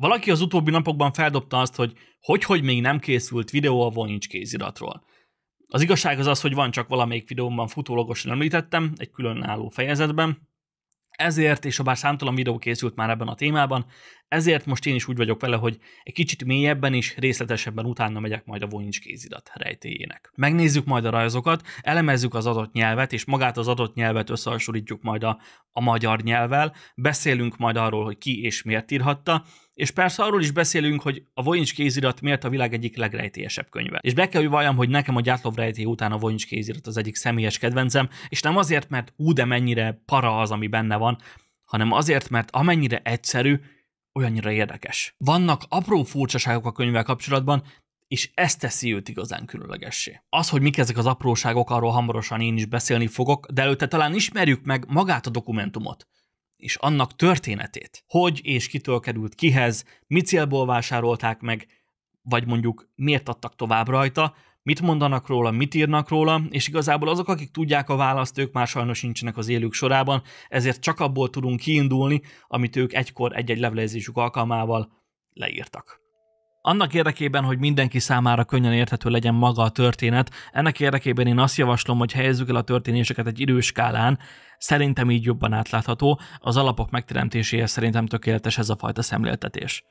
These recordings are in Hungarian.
Valaki az utóbbi napokban feldobta azt, hogy hogy-hogy még nem készült videó, a nincs kéziratról. Az igazság az az, hogy van csak valamelyik videómban futólagosan említettem, egy különálló fejezetben, ezért, és bár számtalan videó készült már ebben a témában, ezért most én is úgy vagyok vele, hogy egy kicsit mélyebben és részletesebben utána megyek majd a Vonincs kézirat rejtéjének. Megnézzük majd a rajzokat, elemezzük az adott nyelvet, és magát az adott nyelvet összehasonlítjuk majd a, a magyar nyelvvel, beszélünk majd arról, hogy ki és miért írhatta, és persze arról is beszélünk, hogy a Voynich kézirat miért a világ egyik legrejtélyesebb könyve. És be kell, hogy valljam, hogy nekem a Gyátlov rejtély után a Voynich kézirat az egyik személyes kedvencem, és nem azért, mert ú, de mennyire para az, ami benne van, hanem azért, mert amennyire egyszerű, olyannyira érdekes. Vannak apró furcsaságok a könyvvel kapcsolatban, és ez teszi őt igazán különlegessé. Az, hogy mik ezek az apróságok, arról hamarosan én is beszélni fogok, de előtte talán ismerjük meg magát a dokumentumot és annak történetét. Hogy és kitől került kihez, mi célból vásárolták meg, vagy mondjuk miért adtak tovább rajta, mit mondanak róla, mit írnak róla, és igazából azok, akik tudják a választ, ők már sajnos nincsenek az élők sorában, ezért csak abból tudunk kiindulni, amit ők egykor egy-egy levelezésük alkalmával leírtak. Annak érdekében, hogy mindenki számára könnyen érthető legyen maga a történet, ennek érdekében én azt javaslom, hogy helyezzük el a történéseket egy időskálán, szerintem így jobban átlátható, az alapok megteremtéséhez szerintem tökéletes ez a fajta szemléltetés.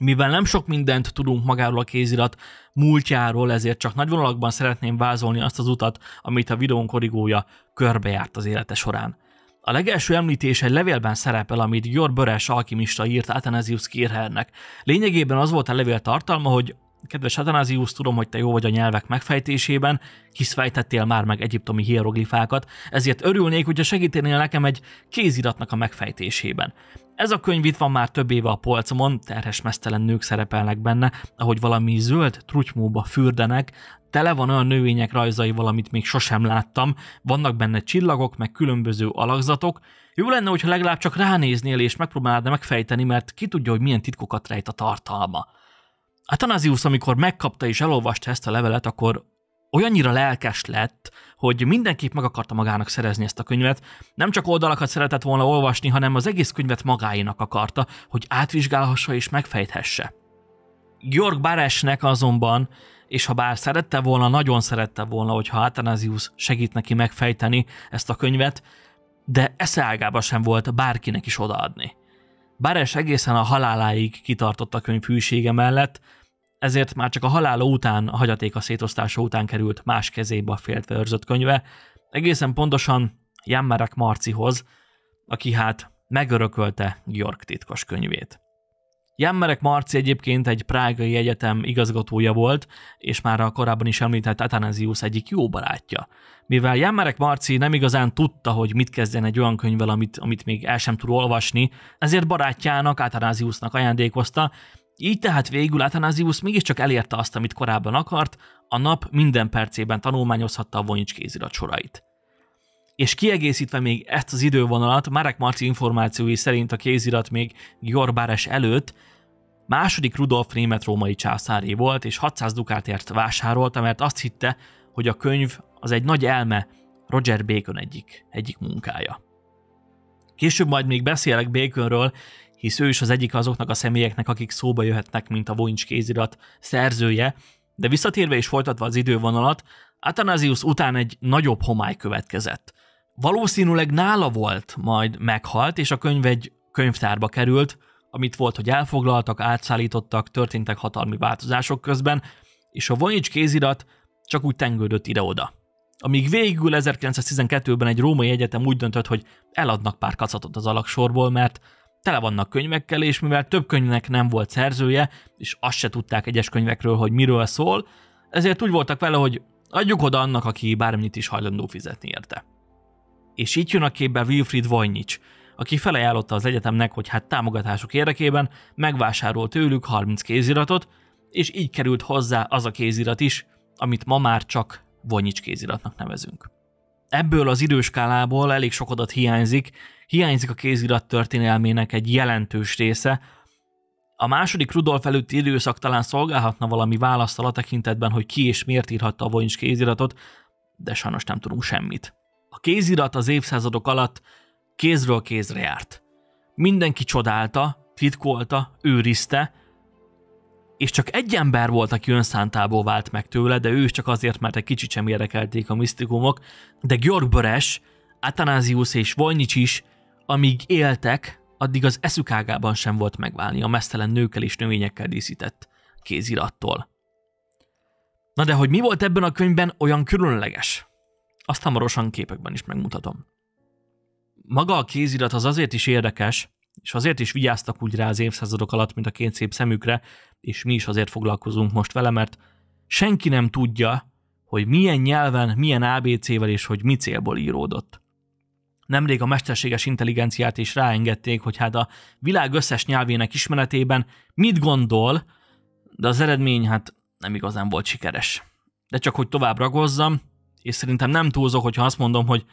Mivel nem sok mindent tudunk magáról a kézirat múltjáról, ezért csak nagy vonalakban szeretném vázolni azt az utat, amit a videónk origója körbejárt az élete során. A legelső említés egy levélben szerepel, amit Gyor Böres alkimista írt Athanasius Kirhernek. Lényegében az volt a levél tartalma, hogy Kedves Athanasius, tudom, hogy te jó vagy a nyelvek megfejtésében, hisz fejtettél már meg egyiptomi hieroglifákat, ezért örülnék, hogyha segítenél nekem egy kéziratnak a megfejtésében. Ez a könyv itt van már több éve a polcomon, mesztelen nők szerepelnek benne, ahogy valami zöld trutymóba fürdenek, tele van olyan növények rajzaival, amit még sosem láttam, vannak benne csillagok, meg különböző alakzatok. Jó lenne, hogyha legalább csak ránéznél és megpróbálnád megfejteni, mert ki tudja, hogy milyen titkokat rejt a tartalma. A hát Tanazius, amikor megkapta és elolvasta ezt a levelet, akkor olyannyira lelkes lett, hogy mindenképp meg akarta magának szerezni ezt a könyvet. Nem csak oldalakat szeretett volna olvasni, hanem az egész könyvet magáinak akarta, hogy átvizsgálhassa és megfejthesse. Georg Baresnek azonban, és ha bár szerette volna, nagyon szerette volna, hogyha Athanasius segít neki megfejteni ezt a könyvet, de eszeágába sem volt bárkinek is odaadni. Bares egészen a haláláig kitartott a könyv hűsége mellett, ezért már csak a halála után, a hagyatéka szétosztása után került más kezébe a féltve őrzött könyve, egészen pontosan Jammerek Marcihoz, aki hát megörökölte Georg titkos könyvét. Jammerek Marci egyébként egy prágai egyetem igazgatója volt, és már a korábban is említett Athanasius egyik jó barátja. Mivel Jammerek Marci nem igazán tudta, hogy mit kezdjen egy olyan könyvvel, amit, amit még el sem tud olvasni, ezért barátjának, Athanasiusnak ajándékozta, így tehát végül Athanasius mégiscsak elérte azt, amit korábban akart, a nap minden percében tanulmányozhatta a Vonics kézirat sorait. És kiegészítve még ezt az idővonalat, Marek Marci információi szerint a kézirat még Giorbáres előtt második Rudolf német római császári volt, és 600 dukátért vásárolta, mert azt hitte, hogy a könyv az egy nagy elme, Roger Bacon egyik, egyik munkája. Később majd még beszélek Baconről, hisz ő is az egyik azoknak a személyeknek, akik szóba jöhetnek, mint a Voincs kézirat szerzője, de visszatérve és folytatva az idővonalat, Athanasius után egy nagyobb homály következett. Valószínűleg nála volt, majd meghalt, és a könyv egy könyvtárba került, amit volt, hogy elfoglaltak, átszállítottak, történtek hatalmi változások közben, és a Voynich kézirat csak úgy tengődött ide-oda. Amíg végül 1912-ben egy római egyetem úgy döntött, hogy eladnak pár kacatot az alaksorból, mert tele vannak könyvekkel, és mivel több könyvnek nem volt szerzője, és azt se tudták egyes könyvekről, hogy miről szól, ezért úgy voltak vele, hogy adjuk oda annak, aki bármit is hajlandó fizetni érte. És itt jön a képbe Wilfried Vojnics, aki felajánlotta az egyetemnek, hogy hát támogatások érdekében megvásárolt tőlük 30 kéziratot, és így került hozzá az a kézirat is, amit ma már csak Vojnics kéziratnak nevezünk ebből az időskálából elég sok adat hiányzik, hiányzik a kézirat történelmének egy jelentős része. A második Rudolf előtti időszak talán szolgálhatna valami választal a tekintetben, hogy ki és miért írhatta a Voynich kéziratot, de sajnos nem tudunk semmit. A kézirat az évszázadok alatt kézről kézre járt. Mindenki csodálta, titkolta, őrizte, és csak egy ember volt, aki önszántából vált meg tőle, de ő is csak azért, mert egy kicsit sem érdekelték a misztikumok, de Georg Böres, Athanasius és Vojnics is, amíg éltek, addig az eszükágában sem volt megválni a mesztelen nőkkel és növényekkel díszített kézirattól. Na de hogy mi volt ebben a könyvben olyan különleges? Azt hamarosan képekben is megmutatom. Maga a kézirat az azért is érdekes, és azért is vigyáztak úgy rá az évszázadok alatt, mint a két szép szemükre, és mi is azért foglalkozunk most vele, mert senki nem tudja, hogy milyen nyelven, milyen ABC-vel és hogy mi célból íródott. Nemrég a mesterséges intelligenciát is ráengedték, hogy hát a világ összes nyelvének ismeretében mit gondol, de az eredmény hát nem igazán volt sikeres. De csak hogy tovább ragozzam, és szerintem nem túlzok, hogyha azt mondom, hogy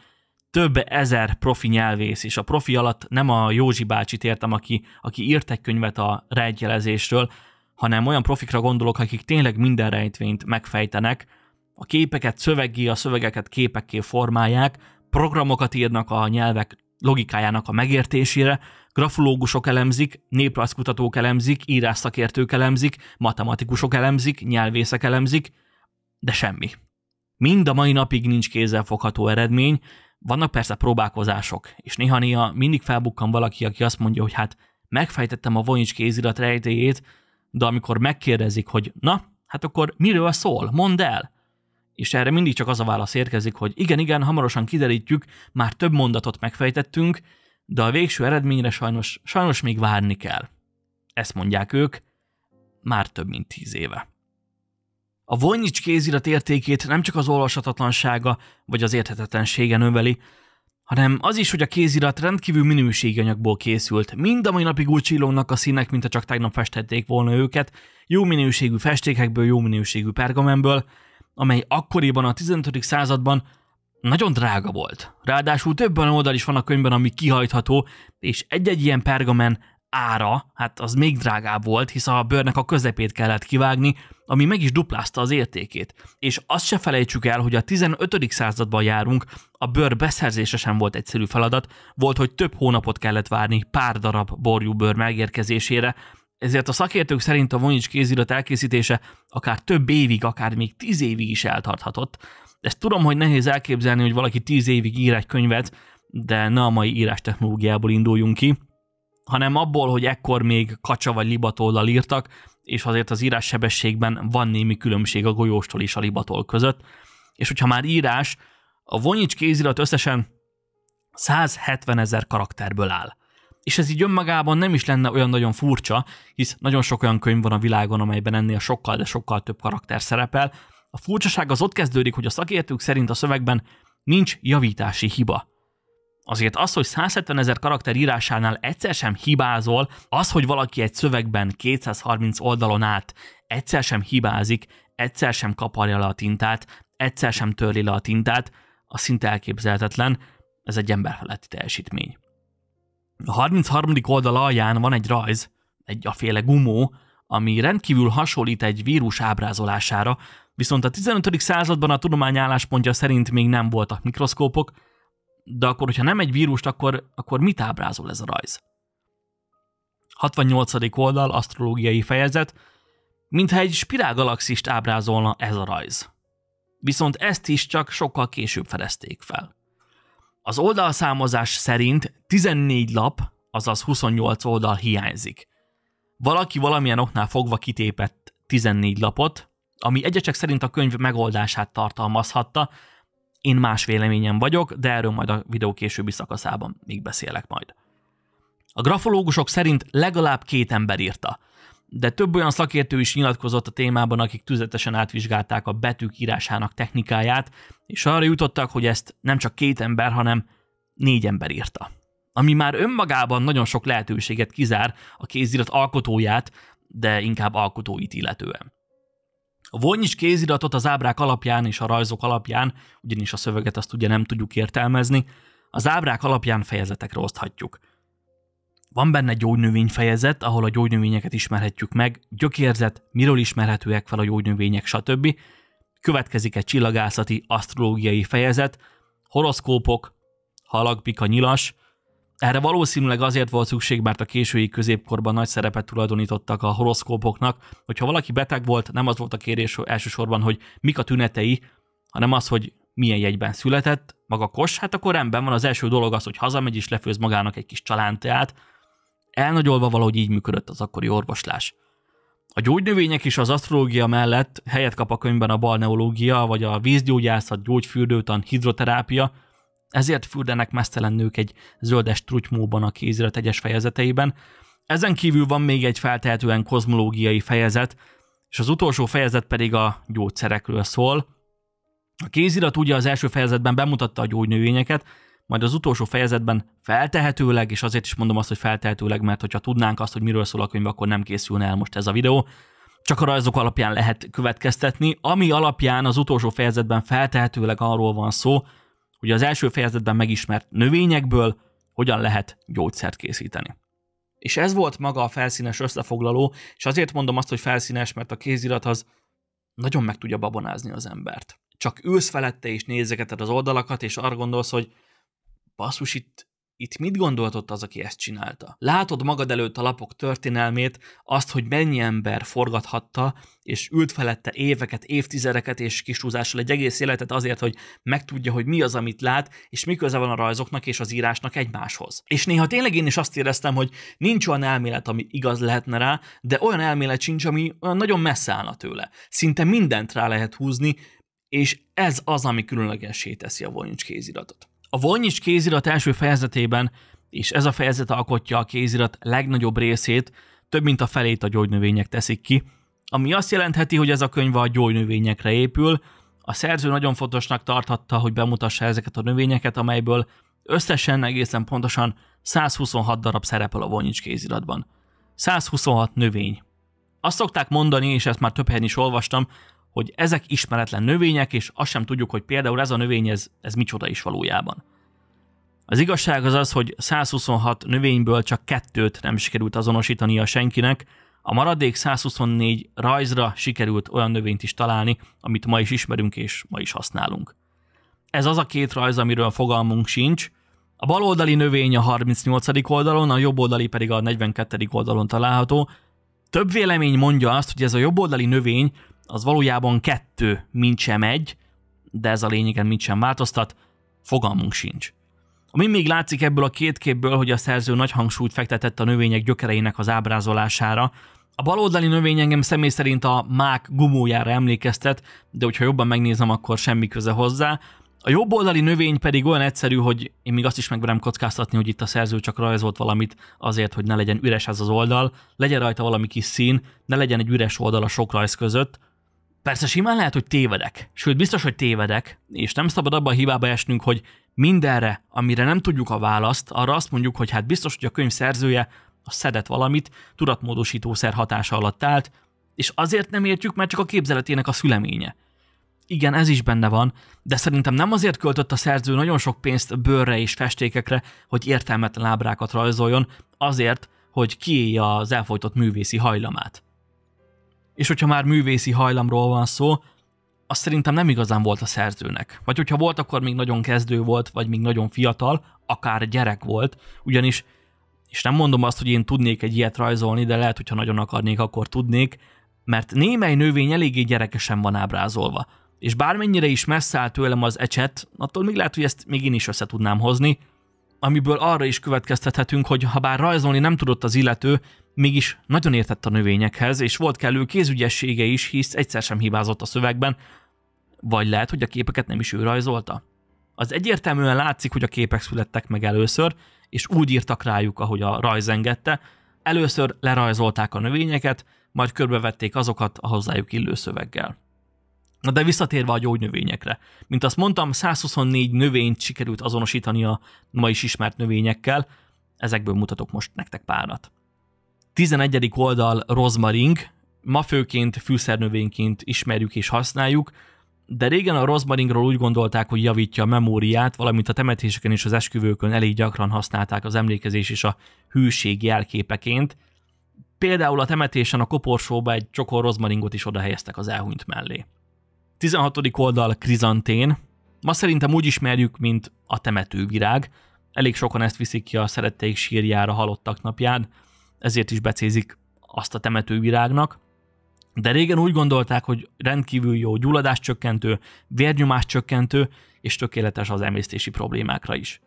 több ezer profi nyelvész, és a profi alatt nem a Józsi bácsit értem, aki, aki írt egy könyvet a rejtjelezésről, hanem olyan profikra gondolok, akik tényleg minden rejtvényt megfejtenek, a képeket szövegé, a szövegeket képekké formálják, programokat írnak a nyelvek logikájának a megértésére, grafológusok elemzik, néprajzkutatók elemzik, írásszakértők elemzik, matematikusok elemzik, nyelvészek elemzik, de semmi. Mind a mai napig nincs kézzelfogható eredmény, vannak persze próbálkozások, és néha néha mindig felbukkan valaki, aki azt mondja, hogy hát megfejtettem a vonics kézirat rejtéjét, de amikor megkérdezik, hogy na, hát akkor miről szól, mondd el, és erre mindig csak az a válasz érkezik, hogy igen, igen, hamarosan kiderítjük, már több mondatot megfejtettünk, de a végső eredményre sajnos, sajnos még várni kell. Ezt mondják ők már több mint tíz éve. A Vojnics kézirat értékét nem csak az olvashatatlansága vagy az érthetetlensége növeli, hanem az is, hogy a kézirat rendkívül minőségi anyagból készült. Mind a mai napig úgy csillognak a színek, mint a csak tegnap festették volna őket, jó minőségű festékekből, jó minőségű pergamenből, amely akkoriban a 15. században nagyon drága volt. Ráadásul több olyan oldal is van a könyvben, ami kihajtható, és egy-egy ilyen pergamen ára, hát az még drágább volt, hiszen a bőrnek a közepét kellett kivágni, ami meg is duplázta az értékét. És azt se felejtsük el, hogy a 15. században járunk, a bőr beszerzése sem volt egyszerű feladat, volt, hogy több hónapot kellett várni pár darab borjúbőr megérkezésére, ezért a szakértők szerint a vonics kézirat elkészítése akár több évig, akár még tíz évig is eltarthatott. Ezt tudom, hogy nehéz elképzelni, hogy valaki tíz évig ír egy könyvet, de ne a mai írás technológiából induljunk ki, hanem abból, hogy ekkor még kacsa vagy libatollal írtak, és azért az írássebességben van némi különbség a golyóstól és a libatol között. És hogyha már írás, a Vonyics kézirat összesen 170 ezer karakterből áll. És ez így önmagában nem is lenne olyan nagyon furcsa, hisz nagyon sok olyan könyv van a világon, amelyben ennél sokkal, de sokkal több karakter szerepel. A furcsaság az ott kezdődik, hogy a szakértők szerint a szövegben nincs javítási hiba. Azért az, hogy 170 ezer karakter írásánál egyszer sem hibázol, az, hogy valaki egy szövegben 230 oldalon át egyszer sem hibázik, egyszer sem kaparja le a tintát, egyszer sem törli le a tintát, az szinte elképzelhetetlen, ez egy emberfeletti teljesítmény. A 33. oldal alján van egy rajz, egy féle gumó, ami rendkívül hasonlít egy vírus ábrázolására, viszont a 15. században a tudomány álláspontja szerint még nem voltak mikroszkópok, de akkor, hogyha nem egy vírust, akkor, akkor mit ábrázol ez a rajz? 68. oldal, asztrológiai fejezet, mintha egy spirálgalaxist ábrázolna ez a rajz. Viszont ezt is csak sokkal később fedezték fel. Az oldalszámozás szerint 14 lap, azaz 28 oldal hiányzik. Valaki valamilyen oknál fogva kitépett 14 lapot, ami egyesek szerint a könyv megoldását tartalmazhatta, én más véleményem vagyok, de erről majd a videó későbbi szakaszában még beszélek majd. A grafológusok szerint legalább két ember írta, de több olyan szakértő is nyilatkozott a témában, akik tüzetesen átvizsgálták a betűk írásának technikáját, és arra jutottak, hogy ezt nem csak két ember, hanem négy ember írta. Ami már önmagában nagyon sok lehetőséget kizár a kézirat alkotóját, de inkább alkotóit illetően. Vonj kéziratot az ábrák alapján és a rajzok alapján, ugyanis a szöveget azt ugye nem tudjuk értelmezni, az ábrák alapján fejezetekre oszthatjuk. Van benne fejezet, ahol a gyógynövényeket ismerhetjük meg, gyökérzet, miről ismerhetőek fel a gyógynövények, stb. Következik egy csillagászati, asztrológiai fejezet, horoszkópok, halakpika nyilas, erre valószínűleg azért volt szükség, mert a késői középkorban nagy szerepet tulajdonítottak a horoszkópoknak, hogyha valaki beteg volt, nem az volt a kérés elsősorban, hogy mik a tünetei, hanem az, hogy milyen jegyben született, maga kos, hát akkor rendben van, az első dolog az, hogy hazamegy és lefőz magának egy kis csalánteát. Elnagyolva valahogy így működött az akkori orvoslás. A gyógynövények is az asztrológia mellett helyet kap a könyvben a balneológia, vagy a vízgyógyászat, gyógyfürdőtan, hidroterápia, ezért fürdenek mesztelen nők egy zöldes trutymóban a kézirat egyes fejezeteiben. Ezen kívül van még egy feltehetően kozmológiai fejezet, és az utolsó fejezet pedig a gyógyszerekről szól. A kézirat ugye az első fejezetben bemutatta a gyógynövényeket, majd az utolsó fejezetben feltehetőleg, és azért is mondom azt, hogy feltehetőleg, mert hogyha tudnánk azt, hogy miről szól a könyv, akkor nem készülne el most ez a videó, csak a azok alapján lehet következtetni, ami alapján az utolsó fejezetben feltehetőleg arról van szó, hogy az első fejezetben megismert növényekből hogyan lehet gyógyszert készíteni. És ez volt maga a felszínes összefoglaló, és azért mondom azt, hogy felszínes, mert a kézirat az nagyon meg tudja babonázni az embert. Csak ősz felette és nézegeted az oldalakat, és arra gondolsz, hogy basszus, itt itt mit gondoltott az, aki ezt csinálta? Látod magad előtt a lapok történelmét, azt, hogy mennyi ember forgathatta, és ült felette éveket, évtizedeket és kisúzással egy egész életet azért, hogy megtudja, hogy mi az, amit lát, és mi köze van a rajzoknak és az írásnak egymáshoz. És néha tényleg én is azt éreztem, hogy nincs olyan elmélet, ami igaz lehetne rá, de olyan elmélet sincs, ami olyan nagyon messze állna tőle. Szinte mindent rá lehet húzni, és ez az, ami különlegesé teszi a Voynich kéziratot. A Vonyics kézirat első fejezetében, és ez a fejezet alkotja a kézirat legnagyobb részét, több mint a felét a gyógynövények teszik ki, ami azt jelentheti, hogy ez a könyv a gyógynövényekre épül. A szerző nagyon fontosnak tarthatta, hogy bemutassa ezeket a növényeket, amelyből összesen egészen pontosan 126 darab szerepel a Vonyics kéziratban. 126 növény. Azt szokták mondani, és ezt már több helyen is olvastam, hogy ezek ismeretlen növények, és azt sem tudjuk, hogy például ez a növény, ez, ez micsoda is valójában. Az igazság az az, hogy 126 növényből csak kettőt nem sikerült azonosítani a senkinek, a maradék 124 rajzra sikerült olyan növényt is találni, amit ma is ismerünk és ma is használunk. Ez az a két rajz, amiről fogalmunk sincs. A baloldali növény a 38. oldalon, a jobboldali pedig a 42. oldalon található. Több vélemény mondja azt, hogy ez a jobboldali növény az valójában kettő, mint sem egy, de ez a lényegen mint sem változtat, fogalmunk sincs. Ami még látszik ebből a két képből, hogy a szerző nagy hangsúlyt fektetett a növények gyökereinek az ábrázolására, a baloldali növény engem személy szerint a mák gumójára emlékeztet, de hogyha jobban megnézem, akkor semmi köze hozzá. A oldali növény pedig olyan egyszerű, hogy én még azt is megverem kockáztatni, hogy itt a szerző csak rajzolt valamit azért, hogy ne legyen üres ez az oldal, legyen rajta valami kis szín, ne legyen egy üres oldal a sok rajz között, Persze simán lehet, hogy tévedek, sőt biztos, hogy tévedek, és nem szabad abba a hibába esnünk, hogy mindenre, amire nem tudjuk a választ, arra azt mondjuk, hogy hát biztos, hogy a könyv szerzője a szedett valamit, tudatmódosítószer hatása alatt állt, és azért nem értjük, mert csak a képzeletének a szüleménye. Igen, ez is benne van, de szerintem nem azért költött a szerző nagyon sok pénzt bőrre és festékekre, hogy értelmetlen ábrákat rajzoljon, azért, hogy kiélje az elfolytott művészi hajlamát és hogyha már művészi hajlamról van szó, az szerintem nem igazán volt a szerzőnek. Vagy hogyha volt, akkor még nagyon kezdő volt, vagy még nagyon fiatal, akár gyerek volt, ugyanis, és nem mondom azt, hogy én tudnék egy ilyet rajzolni, de lehet, hogyha nagyon akarnék, akkor tudnék, mert némely növény eléggé gyerekesen van ábrázolva. És bármennyire is messze áll tőlem az ecset, attól még lehet, hogy ezt még én is össze tudnám hozni, amiből arra is következtethetünk, hogy ha bár rajzolni nem tudott az illető, Mégis nagyon értett a növényekhez, és volt kellő kézügyessége is, hisz egyszer sem hibázott a szövegben, vagy lehet, hogy a képeket nem is ő rajzolta. Az egyértelműen látszik, hogy a képek születtek meg először, és úgy írtak rájuk, ahogy a rajz engedte. Először lerajzolták a növényeket, majd körbevették azokat a hozzájuk illő szöveggel. Na de visszatérve a gyógynövényekre. Mint azt mondtam, 124 növényt sikerült azonosítani a ma is ismert növényekkel, ezekből mutatok most nektek párat. 11. oldal rozmarink, ma főként fűszernövényként ismerjük és használjuk, de régen a rozmaringról úgy gondolták, hogy javítja a memóriát, valamint a temetéseken és az esküvőkön elég gyakran használták az emlékezés és a hűség jelképeként. Például a temetésen a koporsóba egy csokor rozmaringot is oda helyeztek az elhunyt mellé. 16. oldal krizantén. Ma szerintem úgy ismerjük, mint a temetővirág. Elég sokan ezt viszik ki a szeretteik sírjára halottak napján, ezért is becézik azt a temetővirágnak. De régen úgy gondolták, hogy rendkívül jó csökkentő, vérnyomás csökkentő és tökéletes az emésztési problémákra is.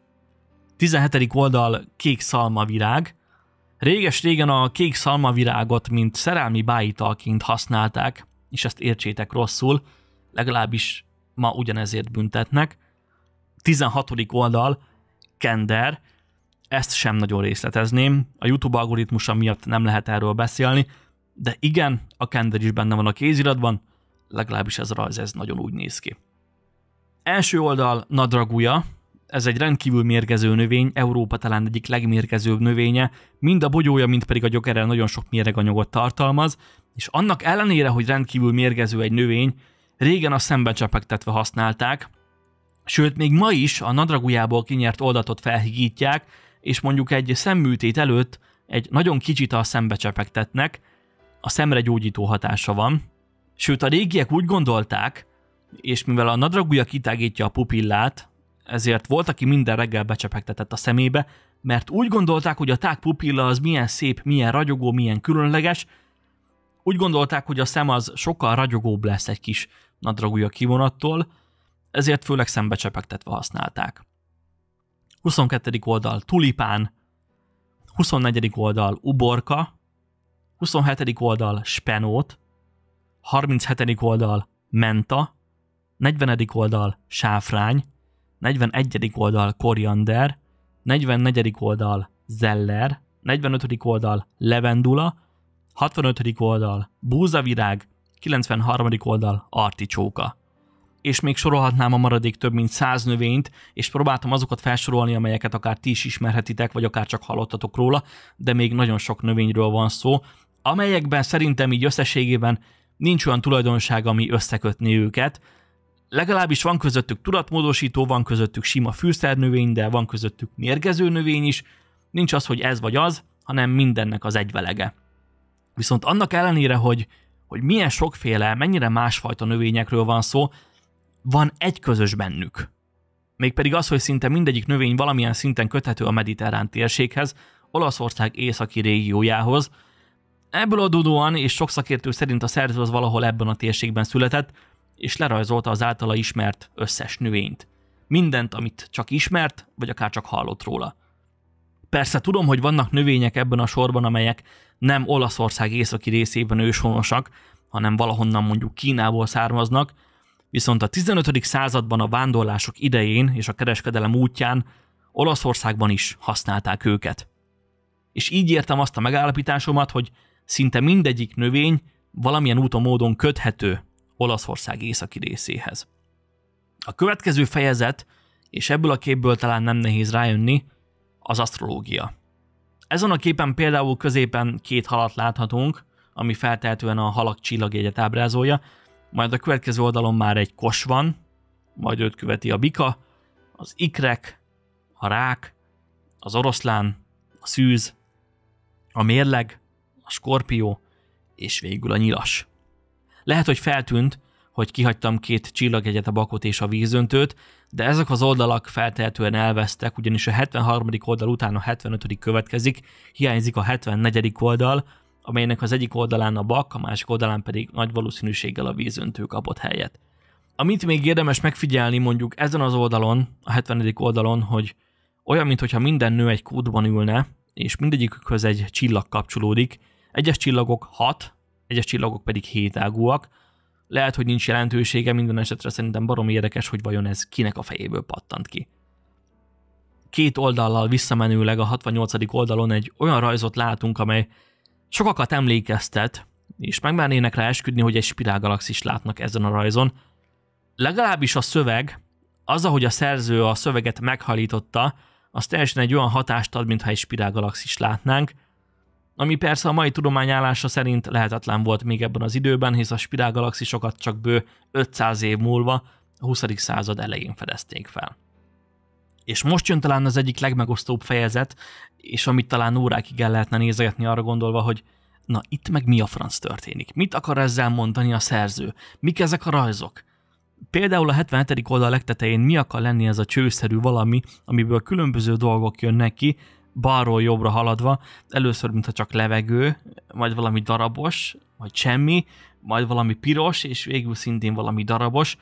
17. oldal kék szalmavirág. Réges-régen a kék szalmavirágot, mint szerelmi bájitalként használták, és ezt értsétek rosszul, legalábbis ma ugyanezért büntetnek. 16. oldal, kender, ezt sem nagyon részletezném, a YouTube algoritmusa miatt nem lehet erről beszélni, de igen, a kender is benne van a kéziratban, legalábbis ez a rajz, ez nagyon úgy néz ki. Első oldal nadraguja. ez egy rendkívül mérgező növény, Európa talán egyik legmérgezőbb növénye, mind a bogyója, mind pedig a gyökere nagyon sok méreganyagot tartalmaz, és annak ellenére, hogy rendkívül mérgező egy növény, régen a szembe csepegtetve használták, sőt még ma is a nadragujából kinyert oldatot felhigítják, és mondjuk egy szemműtét előtt egy nagyon kicsit a szembe csepegtetnek, a szemre gyógyító hatása van. Sőt, a régiek úgy gondolták, és mivel a nadragúja kitágítja a pupillát, ezért volt, aki minden reggel becsepegtetett a szemébe, mert úgy gondolták, hogy a tág pupilla az milyen szép, milyen ragyogó, milyen különleges, úgy gondolták, hogy a szem az sokkal ragyogóbb lesz egy kis nadragúja kivonattól, ezért főleg szembecsepegtetve használták. 22. oldal tulipán, 24. oldal uborka, 27. oldal spenót, 37. oldal menta, 40. oldal sáfrány, 41. oldal koriander, 44. oldal zeller, 45. oldal levendula, 65. oldal búzavirág, 93. oldal articsóka és még sorolhatnám a maradék több mint száz növényt, és próbáltam azokat felsorolni, amelyeket akár ti is ismerhetitek, vagy akár csak hallottatok róla, de még nagyon sok növényről van szó, amelyekben szerintem így összességében nincs olyan tulajdonság, ami összekötni őket. Legalábbis van közöttük tudatmódosító, van közöttük sima fűszernövény, de van közöttük mérgező növény is. Nincs az, hogy ez vagy az, hanem mindennek az egyvelege. Viszont annak ellenére, hogy, hogy milyen sokféle, mennyire másfajta növényekről van szó, van egy közös bennük. Mégpedig az, hogy szinte mindegyik növény valamilyen szinten köthető a mediterrán térséghez, Olaszország északi régiójához. Ebből adódóan, és sok szakértő szerint a szerző az valahol ebben a térségben született, és lerajzolta az általa ismert összes növényt. Mindent, amit csak ismert, vagy akár csak hallott róla. Persze tudom, hogy vannak növények ebben a sorban, amelyek nem Olaszország északi részében őshonosak, hanem valahonnan mondjuk Kínából származnak, Viszont a 15. században a vándorlások idején és a kereskedelem útján Olaszországban is használták őket. És így értem azt a megállapításomat, hogy szinte mindegyik növény valamilyen úton módon köthető Olaszország északi részéhez. A következő fejezet, és ebből a képből talán nem nehéz rájönni, az asztrológia. Ezen a képen például középen két halat láthatunk, ami feltehetően a halak csillagjegyet ábrázolja, majd a következő oldalon már egy kos van, majd őt követi a bika, az ikrek, a rák, az oroszlán, a szűz, a mérleg, a skorpió, és végül a nyilas. Lehet, hogy feltűnt, hogy kihagytam két csillagegyet a bakot és a vízöntőt, de ezek az oldalak feltehetően elvesztek, ugyanis a 73. oldal után a 75. következik, hiányzik a 74. oldal, amelynek az egyik oldalán a bak, a másik oldalán pedig nagy valószínűséggel a vízöntő kapott helyet. Amit még érdemes megfigyelni mondjuk ezen az oldalon, a 70. oldalon, hogy olyan, mintha minden nő egy kútban ülne, és mindegyikükhöz egy csillag kapcsolódik. Egyes csillagok 6, egyes csillagok pedig 7 ágúak. Lehet, hogy nincs jelentősége, minden esetre szerintem barom érdekes, hogy vajon ez kinek a fejéből pattant ki. Két oldallal visszamenőleg a 68. oldalon egy olyan rajzot látunk, amely Sokakat emlékeztet, és megmernének rá esküdni, hogy egy spirálgalaxis látnak ezen a rajzon. Legalábbis a szöveg, az, ahogy a szerző a szöveget meghalította, az teljesen egy olyan hatást ad, mintha egy spirálgalaxis látnánk, ami persze a mai tudomány állása szerint lehetetlen volt még ebben az időben, hisz a spirálgalaxisokat csak bő 500 év múlva, a 20. század elején fedezték fel. És most jön talán az egyik legmegosztóbb fejezet, és amit talán órákig el lehetne nézegetni arra gondolva, hogy na itt meg mi a franc történik? Mit akar ezzel mondani a szerző? Mik ezek a rajzok? Például a 77. oldal legtetején mi akar lenni ez a csőszerű valami, amiből különböző dolgok jönnek ki, balról jobbra haladva, először mintha csak levegő, majd valami darabos, majd semmi, majd valami piros, és végül szintén valami darabos,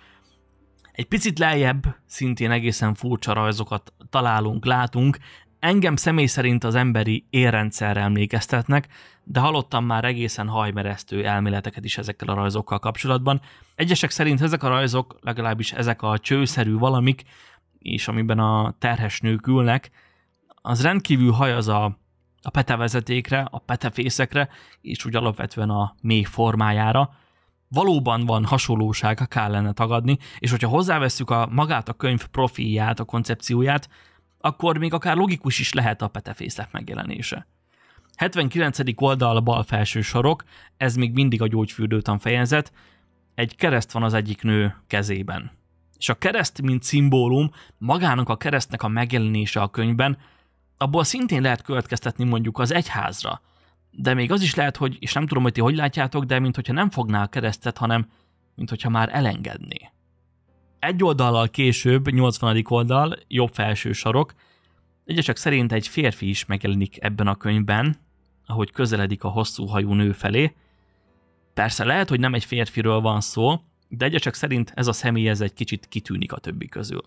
egy picit lejjebb szintén egészen furcsa rajzokat találunk, látunk. Engem személy szerint az emberi érrendszerre emlékeztetnek, de hallottam már egészen hajmeresztő elméleteket is ezekkel a rajzokkal kapcsolatban. Egyesek szerint ezek a rajzok, legalábbis ezek a csőszerű valamik, és amiben a terhes nők ülnek, az rendkívül haj az a, a petevezetékre, a petefészekre, és úgy alapvetően a mély formájára, valóban van hasonlóság, ha kell lenne tagadni, és hogyha hozzáveszünk a magát a könyv profilját, a koncepcióját, akkor még akár logikus is lehet a petefészek megjelenése. 79. oldal a bal felső sarok, ez még mindig a gyógyfürdőtan fejezet, egy kereszt van az egyik nő kezében. És a kereszt, mint szimbólum, magának a keresztnek a megjelenése a könyvben, abból szintén lehet következtetni mondjuk az egyházra, de még az is lehet, hogy, és nem tudom, hogy ti hogy látjátok, de mintha nem fognál keresztet, hanem mintha már elengedné. Egy oldallal később, 80. oldal, jobb felső sarok, egyesek szerint egy férfi is megjelenik ebben a könyvben, ahogy közeledik a hosszú hajú nő felé. Persze lehet, hogy nem egy férfiről van szó, de egyesek szerint ez a személy ez egy kicsit kitűnik a többi közül.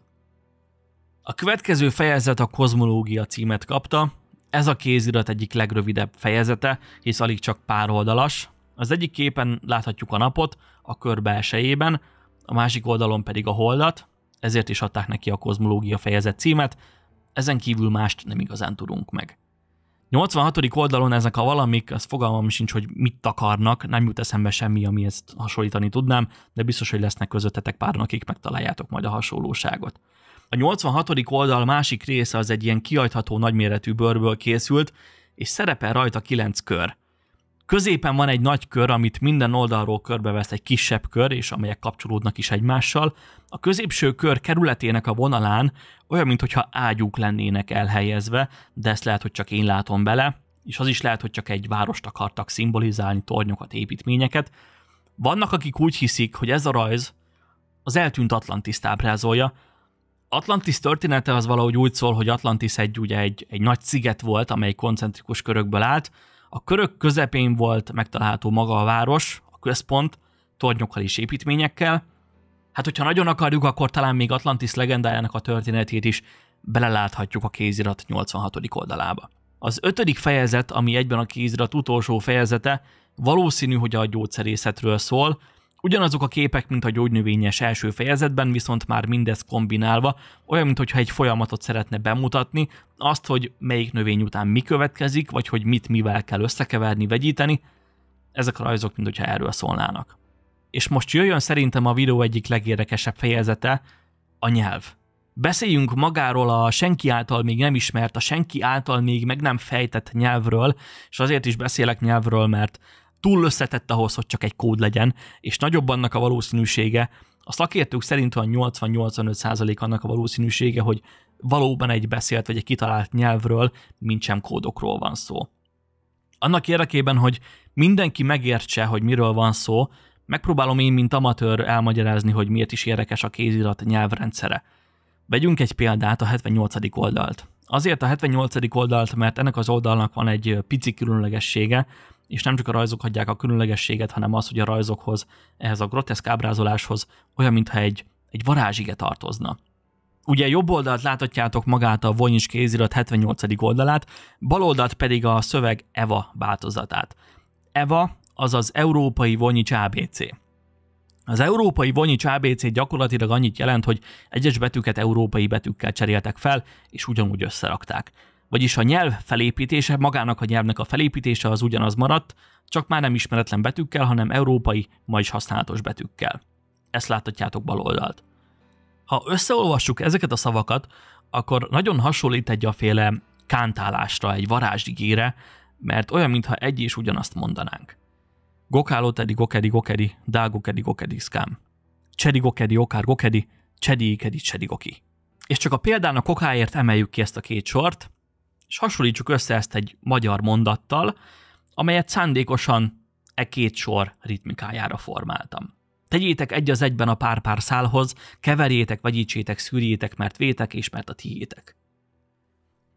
A következő fejezet a kozmológia címet kapta, ez a kézirat egyik legrövidebb fejezete, hisz alig csak pár oldalas. Az egyik képen láthatjuk a napot, a kör belsejében, a másik oldalon pedig a holdat, ezért is adták neki a kozmológia fejezet címet, ezen kívül mást nem igazán tudunk meg. 86. oldalon ezek a valamik, az fogalmam sincs, hogy mit takarnak, nem jut eszembe semmi, ami ezt hasonlítani tudnám, de biztos, hogy lesznek közöttetek pár, akik megtaláljátok majd a hasonlóságot. A 86. oldal másik része az egy ilyen kiajtható nagyméretű bőrből készült, és szerepel rajta kilenc kör. Középen van egy nagy kör, amit minden oldalról körbevesz egy kisebb kör, és amelyek kapcsolódnak is egymással. A középső kör kerületének a vonalán olyan, mintha ágyúk lennének elhelyezve, de ezt lehet, hogy csak én látom bele, és az is lehet, hogy csak egy várost akartak szimbolizálni, tornyokat, építményeket. Vannak, akik úgy hiszik, hogy ez a rajz az eltűnt Atlantis ábrázolja, Atlantis története az valahogy úgy szól, hogy Atlantis egy, ugye egy, egy nagy sziget volt, amely koncentrikus körökből állt. A körök közepén volt megtalálható maga a város, a központ, tornyokkal és építményekkel. Hát, hogyha nagyon akarjuk, akkor talán még Atlantis legendájának a történetét is beleláthatjuk a kézirat 86. oldalába. Az ötödik fejezet, ami egyben a kézirat utolsó fejezete, valószínű, hogy a gyógyszerészetről szól, Ugyanazok a képek, mint a gyógynövényes első fejezetben, viszont már mindez kombinálva, olyan, mintha egy folyamatot szeretne bemutatni, azt, hogy melyik növény után mi következik, vagy hogy mit mivel kell összekeverni, vegyíteni, ezek a rajzok, mintha erről szólnának. És most jöjjön szerintem a videó egyik legérdekesebb fejezete, a nyelv. Beszéljünk magáról a senki által még nem ismert, a senki által még meg nem fejtett nyelvről, és azért is beszélek nyelvről, mert túl összetett ahhoz, hogy csak egy kód legyen, és nagyobb annak a valószínűsége, a szakértők szerint olyan 80-85% annak a valószínűsége, hogy valóban egy beszélt vagy egy kitalált nyelvről, mint sem kódokról van szó. Annak érdekében, hogy mindenki megértse, hogy miről van szó, megpróbálom én, mint amatőr elmagyarázni, hogy miért is érdekes a kézirat nyelvrendszere. Vegyünk egy példát, a 78. oldalt. Azért a 78. oldalt, mert ennek az oldalnak van egy pici különlegessége, és nem csak a rajzok adják a különlegességet, hanem az, hogy a rajzokhoz, ehhez a groteszk ábrázoláshoz olyan, mintha egy, egy varázsige tartozna. Ugye jobb oldalt láthatjátok magát a Vonyis kézirat 78. oldalát, bal oldalt pedig a szöveg EVA változatát. EVA az az Európai Vonyics ABC. Az Európai Vonyics ABC gyakorlatilag annyit jelent, hogy egyes betűket európai betűkkel cseréltek fel, és ugyanúgy összerakták vagyis a nyelv felépítése, magának a nyelvnek a felépítése az ugyanaz maradt, csak már nem ismeretlen betűkkel, hanem európai, ma is használatos betűkkel. Ezt láthatjátok bal oldalt. Ha összeolvassuk ezeket a szavakat, akkor nagyon hasonlít egy a féle kántálásra, egy varázsigére, mert olyan, mintha egy és ugyanazt mondanánk. Gokáló tedi gokedi gokedi, dágokedi gokedi szkám. Csedi gokedi okár gokedi, csedi ikedi csedi goki. És csak a példának okáért emeljük ki ezt a két sort, és hasonlítsuk össze ezt egy magyar mondattal, amelyet szándékosan e két sor ritmikájára formáltam. Tegyétek egy az egyben a pár-pár szálhoz, keverjétek, vegyítsétek, szűrjétek, mert vétek és mert a tiétek.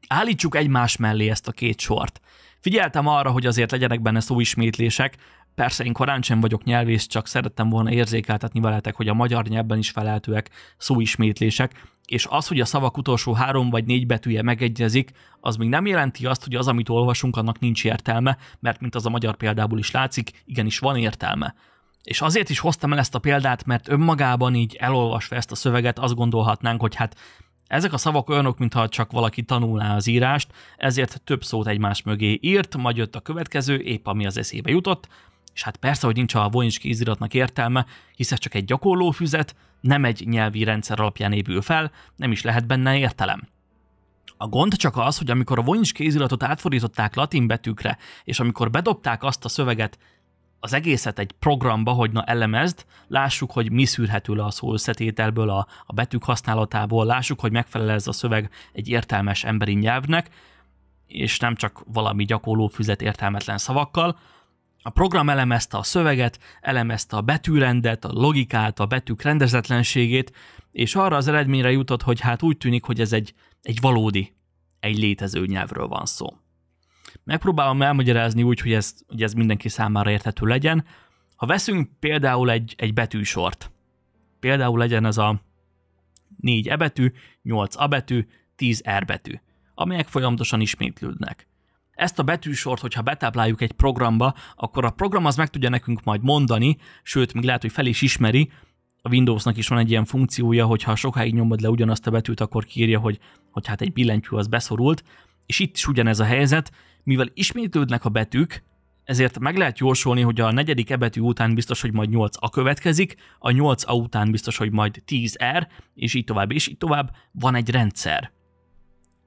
Állítsuk egymás mellé ezt a két sort. Figyeltem arra, hogy azért legyenek benne szóismétlések, Persze én korán sem vagyok nyelvész, csak szerettem volna érzékeltetni veletek, hogy a magyar nyelvben is feleltőek szóismétlések, és az, hogy a szavak utolsó három vagy négy betűje megegyezik, az még nem jelenti azt, hogy az, amit olvasunk, annak nincs értelme, mert mint az a magyar példából is látszik, igenis van értelme. És azért is hoztam el ezt a példát, mert önmagában így elolvasva ezt a szöveget azt gondolhatnánk, hogy hát ezek a szavak olyanok, mintha csak valaki tanulná az írást, ezért több szót egymás mögé írt, majd jött a következő, épp ami az eszébe jutott, és hát persze, hogy nincs a Vojnicski íziratnak értelme, hisz ez csak egy gyakorló füzet, nem egy nyelvi rendszer alapján épül fel, nem is lehet benne értelem. A gond csak az, hogy amikor a vonyis kéziratot átfordították latin betűkre, és amikor bedobták azt a szöveget, az egészet egy programba, hogy na elemezd, lássuk, hogy mi szűrhető le a szó összetételből, a, a betűk használatából, lássuk, hogy megfelel ez a szöveg egy értelmes emberi nyelvnek, és nem csak valami gyakorló füzet értelmetlen szavakkal, a program elemezte a szöveget, elemezte a betűrendet, a logikát, a betűk rendezetlenségét, és arra az eredményre jutott, hogy hát úgy tűnik, hogy ez egy, egy valódi, egy létező nyelvről van szó. Megpróbálom elmagyarázni úgy, hogy ez, hogy ez mindenki számára érthető legyen. Ha veszünk például egy, egy betűsort, például legyen ez a 4 e betű, 8 a betű, 10 r betű, amelyek folyamatosan ismétlődnek. Ezt a betűsort, hogyha betápláljuk egy programba, akkor a program az meg tudja nekünk majd mondani, sőt, még lehet, hogy fel is ismeri, a Windowsnak is van egy ilyen funkciója, hogy ha sokáig nyomod le ugyanazt a betűt, akkor kírja, hogy, hogy hát egy billentyű az beszorult, és itt is ugyanez a helyzet, mivel ismétlődnek a betűk, ezért meg lehet jósolni, hogy a negyedik ebetű után biztos, hogy majd 8 A következik, a 8 A után biztos, hogy majd 10 R, és így tovább, és így tovább van egy rendszer.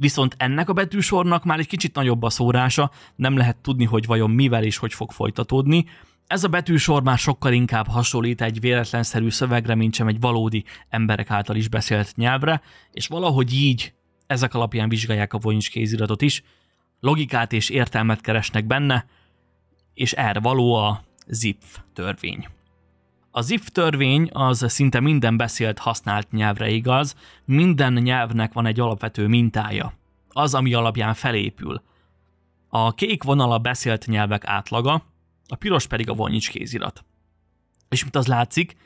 Viszont ennek a betűsornak már egy kicsit nagyobb a szórása, nem lehet tudni, hogy vajon mivel és hogy fog folytatódni. Ez a betűsor már sokkal inkább hasonlít egy véletlenszerű szövegre, mint sem egy valódi emberek által is beszélt nyelvre, és valahogy így ezek alapján vizsgálják a Voynich kéziratot is, logikát és értelmet keresnek benne, és erre való a ZIPF törvény. Az if törvény az szinte minden beszélt használt nyelvre igaz, minden nyelvnek van egy alapvető mintája, az, ami alapján felépül. A kék vonal a beszélt nyelvek átlaga, a piros pedig a vonnyics kézirat. És mint az látszik,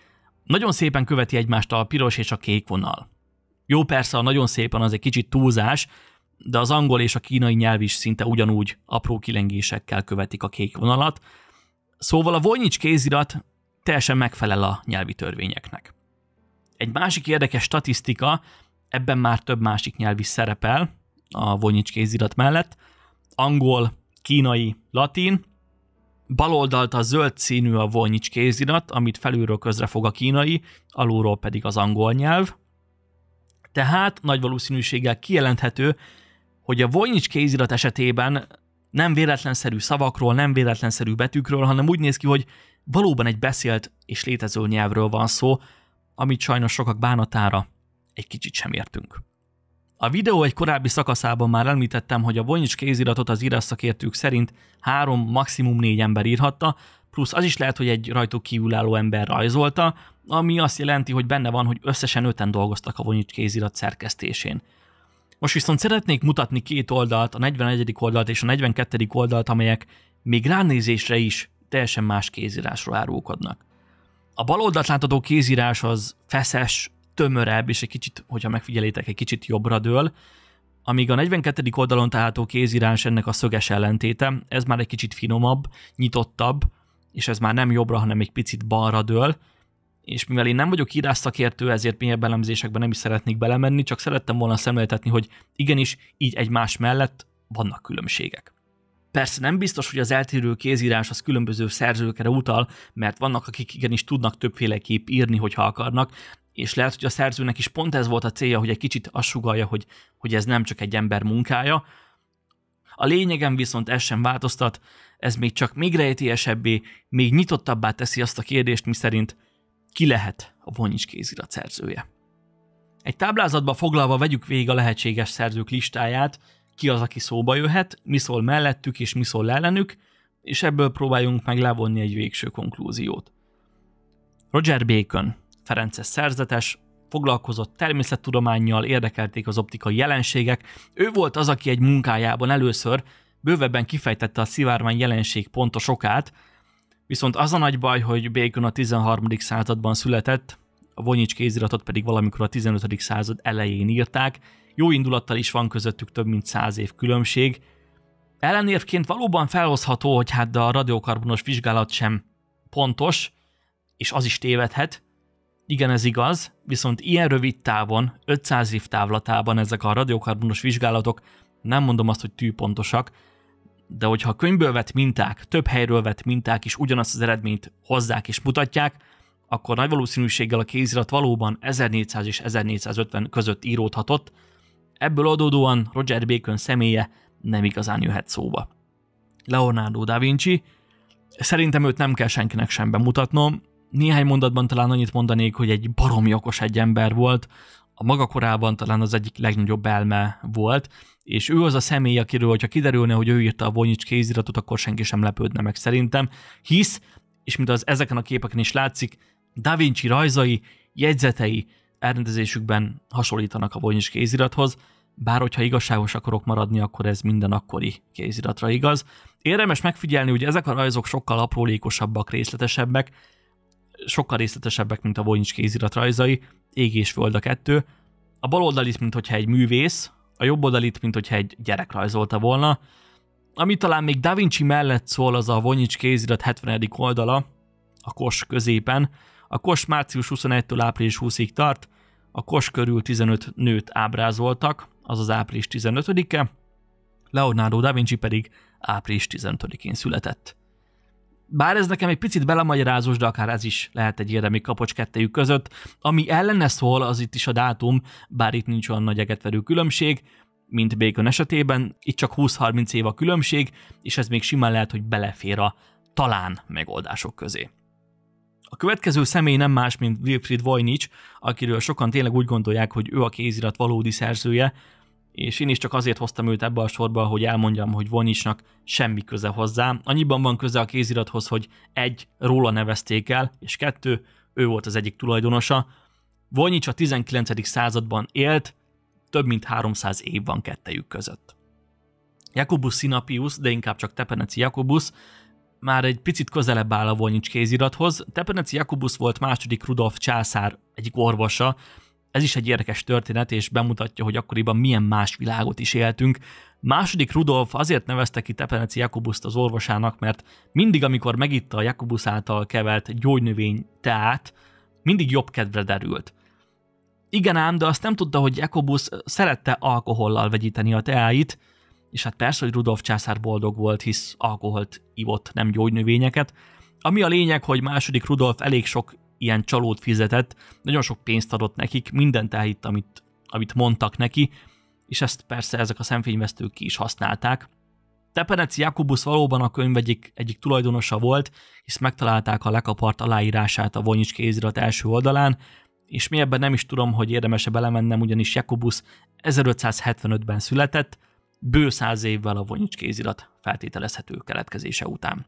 nagyon szépen követi egymást a piros és a kék vonal. Jó, persze a nagyon szépen az egy kicsit túlzás, de az angol és a kínai nyelv is szinte ugyanúgy apró kilengésekkel követik a kék vonalat. Szóval a vonnyics kézirat teljesen megfelel a nyelvi törvényeknek. Egy másik érdekes statisztika, ebben már több másik nyelv is szerepel a Vonyics kézirat mellett, angol, kínai, latin, baloldalt a zöld színű a Vonyics kézirat, amit felülről közre fog a kínai, alulról pedig az angol nyelv. Tehát nagy valószínűséggel kijelenthető, hogy a Vonyics kézirat esetében nem véletlenszerű szavakról, nem véletlenszerű betűkről, hanem úgy néz ki, hogy Valóban egy beszélt és létező nyelvről van szó, amit sajnos sokak bánatára egy kicsit sem értünk. A videó egy korábbi szakaszában már említettem, hogy a Vojnics kéziratot az írásszakértők szerint három, maximum négy ember írhatta, plusz az is lehet, hogy egy rajtuk kívülálló ember rajzolta, ami azt jelenti, hogy benne van, hogy összesen öten dolgoztak a Vojnics kézirat szerkesztésén. Most viszont szeretnék mutatni két oldalt, a 41. oldalt és a 42. oldalt, amelyek még ránézésre is teljesen más kézírásról árulkodnak. A baloldalt látható kézírás az feszes, tömörebb, és egy kicsit, hogyha megfigyelitek, egy kicsit jobbra dől, amíg a 42. oldalon található kézírás ennek a szöges ellentéte, ez már egy kicsit finomabb, nyitottabb, és ez már nem jobbra, hanem egy picit balra dől, és mivel én nem vagyok írásszakértő, ezért mélyebb elemzésekben nem is szeretnék belemenni, csak szerettem volna szemléltetni, hogy igenis, így egymás mellett vannak különbségek. Persze nem biztos, hogy az eltérő kézírás az különböző szerzőkre utal, mert vannak, akik igenis tudnak többféleképp írni, hogyha akarnak, és lehet, hogy a szerzőnek is pont ez volt a célja, hogy egy kicsit azt sugalja, hogy, hogy ez nem csak egy ember munkája. A lényegen viszont ez sem változtat, ez még csak még rejtélyesebbé, még nyitottabbá teszi azt a kérdést, miszerint ki lehet a vonics kézirat szerzője. Egy táblázatba foglalva vegyük végig a lehetséges szerzők listáját, ki az, aki szóba jöhet, mi szól mellettük és mi szól ellenük, és ebből próbáljunk meg levonni egy végső konklúziót. Roger Bacon, Ferences szerzetes, foglalkozott természettudományjal, érdekelték az optikai jelenségek. Ő volt az, aki egy munkájában először bővebben kifejtette a szivárvány jelenség pontos okát, viszont az a nagy baj, hogy Bacon a 13. században született, a Vonyics kéziratot pedig valamikor a 15. század elején írták, jó indulattal is van közöttük több mint száz év különbség. Ellenérvként valóban felhozható, hogy hát de a radiokarbonos vizsgálat sem pontos, és az is tévedhet. Igen, ez igaz, viszont ilyen rövid távon, 500 év távlatában ezek a radiokarbonos vizsgálatok nem mondom azt, hogy tűpontosak, de hogyha könyvből vett minták, több helyről vett minták is ugyanazt az eredményt hozzák és mutatják, akkor nagy valószínűséggel a kézirat valóban 1400 és 1450 között íródhatott, ebből adódóan Roger Bacon személye nem igazán jöhet szóba. Leonardo da Vinci, szerintem őt nem kell senkinek sem bemutatnom, néhány mondatban talán annyit mondanék, hogy egy baromi okos egy ember volt, a maga korában talán az egyik legnagyobb elme volt, és ő az a személy, akiről, hogyha kiderülne, hogy ő írta a Vonyics kéziratot, akkor senki sem lepődne meg szerintem, hisz, és mint az ezeken a képeken is látszik, Da Vinci rajzai, jegyzetei elrendezésükben hasonlítanak a vonyis kézirathoz, bár hogyha igazságos akarok maradni, akkor ez minden akkori kéziratra igaz. Érdemes megfigyelni, hogy ezek a rajzok sokkal aprólékosabbak, részletesebbek, sokkal részletesebbek, mint a Vojnics kézirat rajzai, ég és föld a kettő. A bal oldalit, mint hogyha egy művész, a jobb oldalit, mint hogyha egy gyerek rajzolta volna. Ami talán még Da Vinci mellett szól, az a Vojnics kézirat 70. oldala, a kos középen, a kos március 21-től április 20-ig tart, a kos körül 15 nőt ábrázoltak, azaz április 15-e, Leonardo da Vinci pedig április 15-én született. Bár ez nekem egy picit belemagyarázós, de akár ez is lehet egy érdemi kapocs kettejük között. Ami ellene szól, az itt is a dátum, bár itt nincs olyan nagy egetverő különbség, mint Bacon esetében, itt csak 20-30 év a különbség, és ez még simán lehet, hogy belefér a talán megoldások közé. A következő személy nem más, mint Wilfried Vojnics, akiről sokan tényleg úgy gondolják, hogy ő a kézirat valódi szerzője, és én is csak azért hoztam őt ebbe a sorba, hogy elmondjam, hogy Vojnicsnak semmi köze hozzá. Annyiban van köze a kézirathoz, hogy egy, róla nevezték el, és kettő, ő volt az egyik tulajdonosa. Vojnics a 19. században élt, több mint 300 év van kettejük között. Jakobus Sinapius, de inkább csak Tepeneci Jakobus, már egy picit közelebb áll a Volnyics kézirathoz. Tepenec Jakubusz volt második Rudolf császár egyik orvosa. Ez is egy érdekes történet, és bemutatja, hogy akkoriban milyen más világot is éltünk. Második Rudolf azért nevezte ki Tepenec Jakubuszt az orvosának, mert mindig, amikor megitta a Jakubusz által kevelt gyógynövény teát, mindig jobb kedvre derült. Igen ám, de azt nem tudta, hogy Jakobus szerette alkohollal vegyíteni a teáit, és hát persze, hogy Rudolf császár boldog volt, hisz alkoholt ivott, nem gyógynövényeket. Ami a lényeg, hogy második Rudolf elég sok ilyen csalót fizetett, nagyon sok pénzt adott nekik, mindent elhitt, amit, amit mondtak neki, és ezt persze ezek a szemfényvesztők ki is használták. Tepenec Jakubus valóban a könyv egyik, egyik tulajdonosa volt, hisz megtalálták a lekapart aláírását a Vonyics kézirat első oldalán, és mi ebben nem is tudom, hogy érdemese belemennem, ugyanis Jakubus 1575-ben született, bő száz évvel a vonyics kézirat feltételezhető keletkezése után.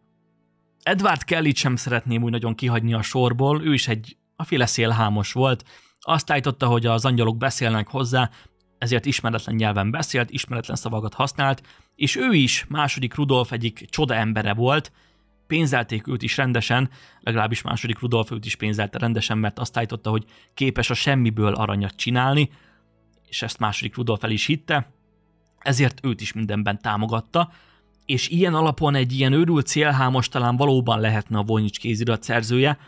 Edward kelly sem szeretném úgy nagyon kihagyni a sorból, ő is egy a féle szélhámos volt, azt állította, hogy az angyalok beszélnek hozzá, ezért ismeretlen nyelven beszélt, ismeretlen szavakat használt, és ő is második Rudolf egyik csoda embere volt, pénzelték őt is rendesen, legalábbis második Rudolf őt is pénzelte rendesen, mert azt állította, hogy képes a semmiből aranyat csinálni, és ezt második Rudolf el is hitte, ezért őt is mindenben támogatta, és ilyen alapon egy ilyen őrült célhámos talán valóban lehetne a Vojnics kézirat szerzője,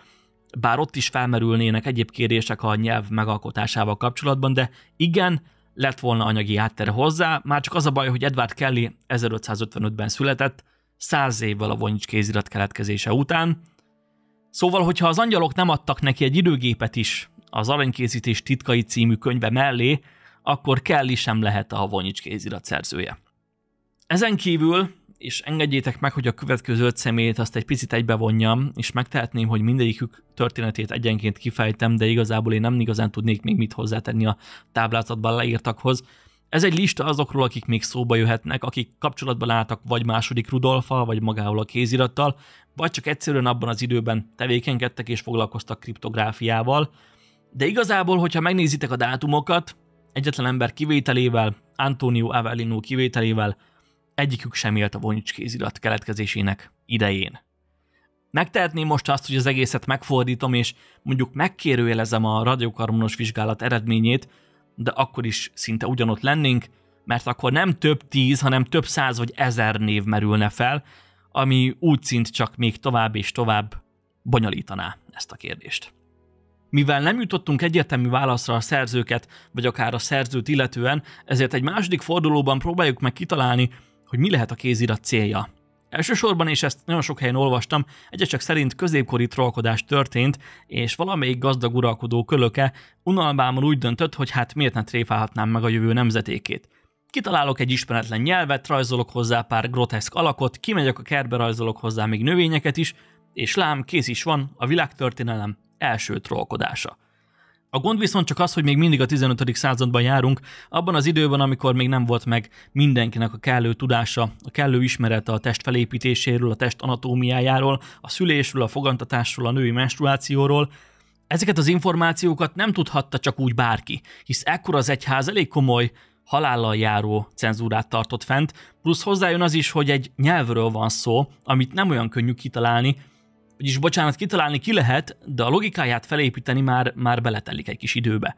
bár ott is felmerülnének egyéb kérdések a nyelv megalkotásával kapcsolatban, de igen, lett volna anyagi háttere hozzá, már csak az a baj, hogy Edward Kelly 1555-ben született, száz évvel a Vojnics kézirat keletkezése után. Szóval, hogyha az angyalok nem adtak neki egy időgépet is az aranykészítés titkai című könyve mellé, akkor Kelly sem lehet a Havonyics kézirat szerzője. Ezen kívül, és engedjétek meg, hogy a következő öt szemét azt egy picit egybevonjam, és megtehetném, hogy mindegyikük történetét egyenként kifejtem, de igazából én nem igazán tudnék még mit hozzátenni a táblázatban leírtakhoz. Ez egy lista azokról, akik még szóba jöhetnek, akik kapcsolatban álltak vagy második Rudolfa, vagy magával a kézirattal, vagy csak egyszerűen abban az időben tevékenykedtek és foglalkoztak kriptográfiával. De igazából, hogyha megnézitek a dátumokat, egyetlen ember kivételével, Antonio Avellino kivételével, egyikük sem élt a Vonics kézirat keletkezésének idején. Megtehetném most azt, hogy az egészet megfordítom, és mondjuk megkérőjelezem a radiokarbonos vizsgálat eredményét, de akkor is szinte ugyanott lennénk, mert akkor nem több tíz, hanem több száz vagy ezer név merülne fel, ami úgy szint csak még tovább és tovább bonyolítaná ezt a kérdést. Mivel nem jutottunk egyértelmű válaszra a szerzőket, vagy akár a szerzőt illetően, ezért egy második fordulóban próbáljuk meg kitalálni, hogy mi lehet a kézirat célja. Elsősorban, és ezt nagyon sok helyen olvastam, egyesek szerint középkori trollkodás történt, és valamelyik gazdag uralkodó kölöke unalmában úgy döntött, hogy hát miért ne tréfálhatnám meg a jövő nemzetékét. Kitalálok egy ismeretlen nyelvet, rajzolok hozzá pár groteszk alakot, kimegyek a kertbe, rajzolok hozzá még növényeket is, és lám, kész is van, a világtörténelem első trollkodása. A gond viszont csak az, hogy még mindig a 15. században járunk, abban az időben, amikor még nem volt meg mindenkinek a kellő tudása, a kellő ismerete a test felépítéséről, a test anatómiájáról, a szülésről, a fogantatásról, a női menstruációról. Ezeket az információkat nem tudhatta csak úgy bárki, hisz ekkor az egyház elég komoly, halállal járó cenzúrát tartott fent, plusz hozzájön az is, hogy egy nyelvről van szó, amit nem olyan könnyű kitalálni, vagyis bocsánat, kitalálni ki lehet, de a logikáját felépíteni már, már beletelik egy kis időbe.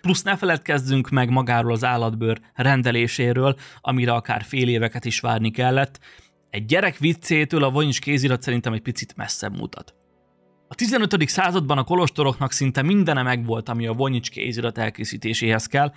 Plusz ne feledkezzünk meg magáról az állatbőr rendeléséről, amire akár fél éveket is várni kellett. Egy gyerek viccétől a vonyis kézirat szerintem egy picit messzebb mutat. A 15. században a kolostoroknak szinte mindene megvolt, ami a vonyics kézirat elkészítéséhez kell.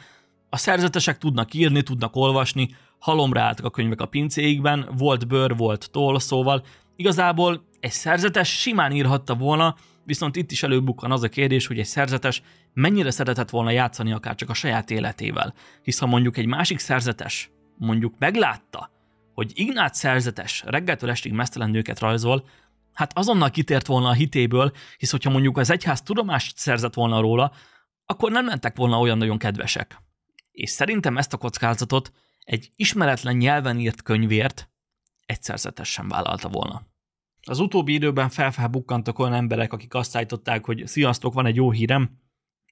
A szerzetesek tudnak írni, tudnak olvasni, halomra álltak a könyvek a pincéikben, volt bőr, volt toll, szóval igazából egy szerzetes simán írhatta volna, viszont itt is előbukkan az a kérdés, hogy egy szerzetes mennyire szeretett volna játszani akár csak a saját életével. Hisz ha mondjuk egy másik szerzetes mondjuk meglátta, hogy Ignác szerzetes reggeltől estig nőket rajzol, hát azonnal kitért volna a hitéből, hisz hogyha mondjuk az egyház tudomást szerzett volna róla, akkor nem mentek volna olyan nagyon kedvesek. És szerintem ezt a kockázatot egy ismeretlen nyelven írt könyvért egy szerzetes sem vállalta volna. Az utóbbi időben felfelbukkantak olyan emberek, akik azt állították, hogy sziasztok, van egy jó hírem,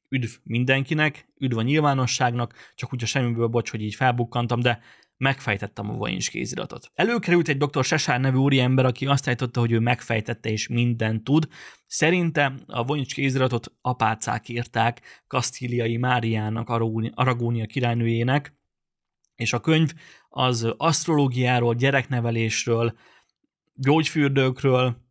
üdv mindenkinek, üdv a nyilvánosságnak, csak úgy a semmiből bocs, hogy így felbukkantam, de megfejtettem a Voyage kéziratot. Előkerült egy dr. Sesár nevű úriember, aki azt állította, hogy ő megfejtette és mindent tud. Szerinte a Voyage kéziratot apácák írták Kasztíliai Máriának, Aragónia királynőjének, és a könyv az asztrológiáról, gyereknevelésről, gyógyfürdőkről,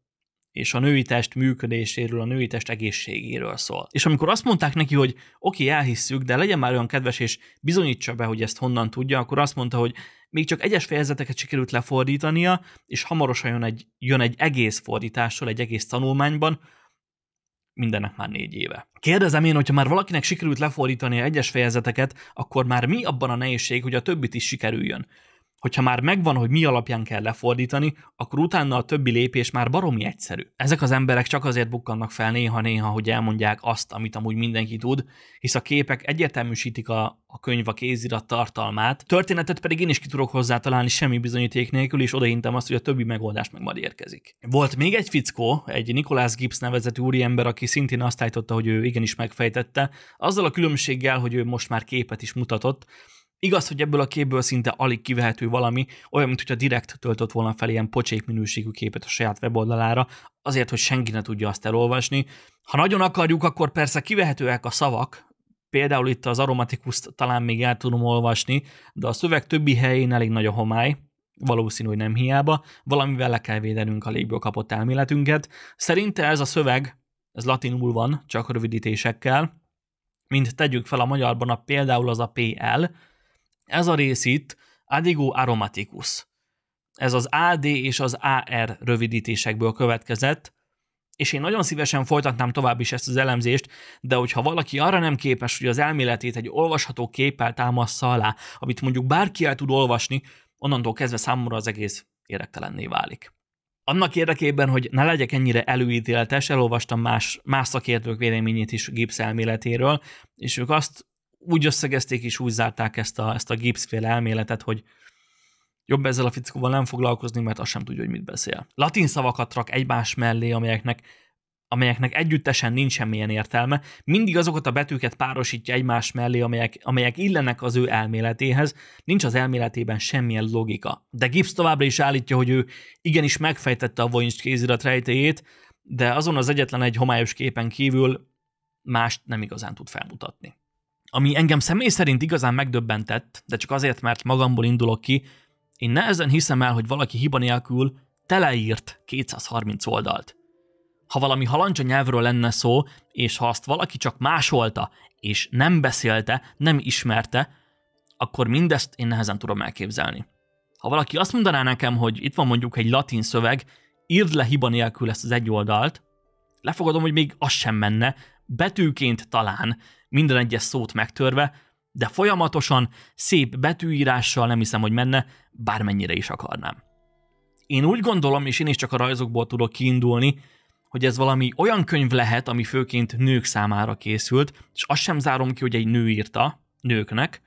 és a női test működéséről, a női test egészségéről szól. És amikor azt mondták neki, hogy oké, okay, elhisszük, de legyen már olyan kedves, és bizonyítsa be, hogy ezt honnan tudja, akkor azt mondta, hogy még csak egyes fejezeteket sikerült lefordítania, és hamarosan jön egy, jön egy egész fordítással, egy egész tanulmányban, mindennek már négy éve. Kérdezem én, hogyha már valakinek sikerült lefordítani egyes fejezeteket, akkor már mi abban a nehézség, hogy a többit is sikerüljön? hogyha már megvan, hogy mi alapján kell lefordítani, akkor utána a többi lépés már baromi egyszerű. Ezek az emberek csak azért bukkannak fel néha-néha, hogy elmondják azt, amit amúgy mindenki tud, hisz a képek egyértelműsítik a, a könyv a kézirat tartalmát, történetet pedig én is ki tudok hozzá találni semmi bizonyíték nélkül, és odahintem azt, hogy a többi megoldás meg majd érkezik. Volt még egy fickó, egy Nikolás Gibbs nevezetű úriember, aki szintén azt állította, hogy ő igenis megfejtette, azzal a különbséggel, hogy ő most már képet is mutatott, Igaz, hogy ebből a képből szinte alig kivehető valami, olyan, mint hogyha direkt töltött volna fel ilyen pocsék minőségű képet a saját weboldalára, azért, hogy senki ne tudja azt elolvasni. Ha nagyon akarjuk, akkor persze kivehetőek a szavak, például itt az aromatikus talán még el tudom olvasni, de a szöveg többi helyén elég nagy a homály, valószínű, hogy nem hiába, valamivel le kell védenünk a légből kapott elméletünket. Szerinte ez a szöveg, ez latinul van, csak rövidítésekkel, mint tegyük fel a magyarban a például az a PL, ez a rész itt adigo aromaticus. Ez az AD és az AR rövidítésekből következett, és én nagyon szívesen folytatnám tovább is ezt az elemzést, de hogyha valaki arra nem képes, hogy az elméletét egy olvasható képpel támassza alá, amit mondjuk bárki el tud olvasni, onnantól kezdve számomra az egész érektelenné válik. Annak érdekében, hogy ne legyek ennyire előítéletes, elolvastam más, más szakértők véleményét is Gibbs elméletéről, és ők azt úgy összegezték és úgy zárták ezt a, ezt a gipszféle elméletet, hogy jobb ezzel a fickóval nem foglalkozni, mert azt sem tudja, hogy mit beszél. Latin szavakat rak egymás mellé, amelyeknek amelyeknek együttesen nincs semmilyen értelme, mindig azokat a betűket párosítja egymás mellé, amelyek, amelyek illenek az ő elméletéhez, nincs az elméletében semmilyen logika. De Gibbs továbbra is állítja, hogy ő igenis megfejtette a Voynich kézirat rejtéjét, de azon az egyetlen egy homályos képen kívül mást nem igazán tud felmutatni ami engem személy szerint igazán megdöbbentett, de csak azért, mert magamból indulok ki, én nehezen hiszem el, hogy valaki hiba nélkül teleírt 230 oldalt. Ha valami halancsa nyelvről lenne szó, és ha azt valaki csak másolta, és nem beszélte, nem ismerte, akkor mindezt én nehezen tudom elképzelni. Ha valaki azt mondaná nekem, hogy itt van mondjuk egy latin szöveg, írd le hiba nélkül ezt az egy oldalt, lefogadom, hogy még az sem menne, betűként talán, minden egyes szót megtörve, de folyamatosan, szép betűírással nem hiszem, hogy menne, bármennyire is akarnám. Én úgy gondolom, és én is csak a rajzokból tudok kiindulni, hogy ez valami olyan könyv lehet, ami főként nők számára készült, és azt sem zárom ki, hogy egy nő írta, nőknek,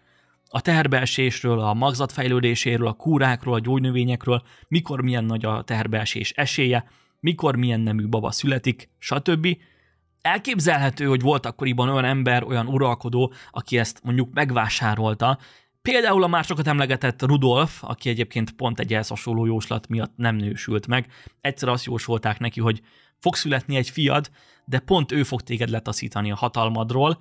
a teherbeesésről, a magzatfejlődéséről, a kúrákról, a gyógynövényekről, mikor milyen nagy a teherbeesés esélye, mikor milyen nemű baba születik, stb. Elképzelhető, hogy volt akkoriban olyan ember, olyan uralkodó, aki ezt mondjuk megvásárolta, Például a már sokat emlegetett Rudolf, aki egyébként pont egy elszasoló jóslat miatt nem nősült meg, egyszer azt jósolták neki, hogy fog születni egy fiad, de pont ő fog téged letaszítani a hatalmadról,